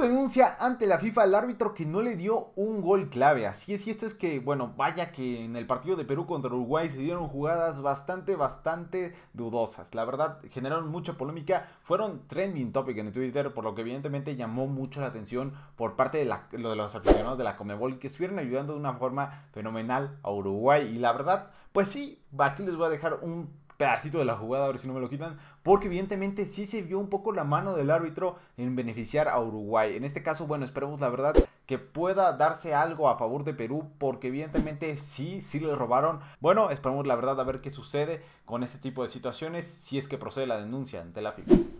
denuncia ante la FIFA al árbitro que no le dio un gol clave. Así es, y esto es que, bueno, vaya que en el partido de Perú contra Uruguay se dieron jugadas bastante, bastante dudosas. La verdad, generaron mucha polémica. Fueron trending topic en Twitter, por lo que evidentemente llamó mucho la atención por parte de, la, de los aficionados de la Comebol que estuvieron ayudando de una forma fenomenal a Uruguay. Y la verdad, pues sí, aquí les voy a dejar un pedacito de la jugada, a ver si no me lo quitan, porque evidentemente sí se vio un poco la mano del árbitro en beneficiar a Uruguay. En este caso, bueno, esperemos la verdad que pueda darse algo a favor de Perú, porque evidentemente sí, sí le robaron. Bueno, esperemos la verdad a ver qué sucede con este tipo de situaciones, si es que procede la denuncia ante la FIFA.